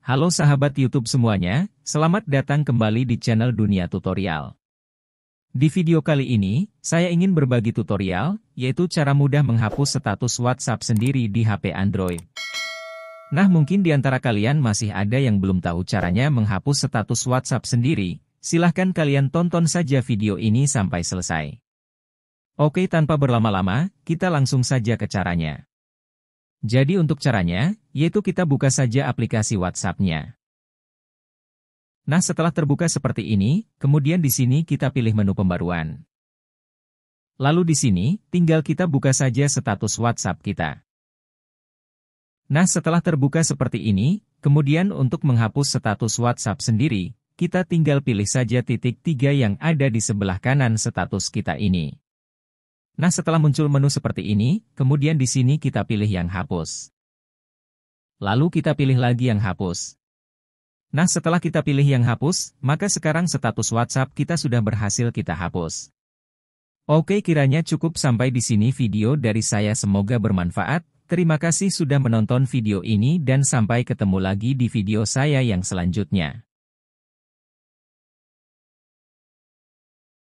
Halo sahabat YouTube semuanya, selamat datang kembali di channel Dunia Tutorial. Di video kali ini, saya ingin berbagi tutorial, yaitu cara mudah menghapus status WhatsApp sendiri di HP Android. Nah mungkin di antara kalian masih ada yang belum tahu caranya menghapus status WhatsApp sendiri, silahkan kalian tonton saja video ini sampai selesai. Oke tanpa berlama-lama, kita langsung saja ke caranya. Jadi untuk caranya, yaitu kita buka saja aplikasi WhatsApp-nya. Nah setelah terbuka seperti ini, kemudian di sini kita pilih menu pembaruan. Lalu di sini, tinggal kita buka saja status WhatsApp kita. Nah setelah terbuka seperti ini, kemudian untuk menghapus status WhatsApp sendiri, kita tinggal pilih saja titik tiga yang ada di sebelah kanan status kita ini. Nah setelah muncul menu seperti ini, kemudian di sini kita pilih yang hapus. Lalu kita pilih lagi yang hapus. Nah setelah kita pilih yang hapus, maka sekarang status WhatsApp kita sudah berhasil kita hapus. Oke kiranya cukup sampai di sini video dari saya semoga bermanfaat. Terima kasih sudah menonton video ini dan sampai ketemu lagi di video saya yang selanjutnya.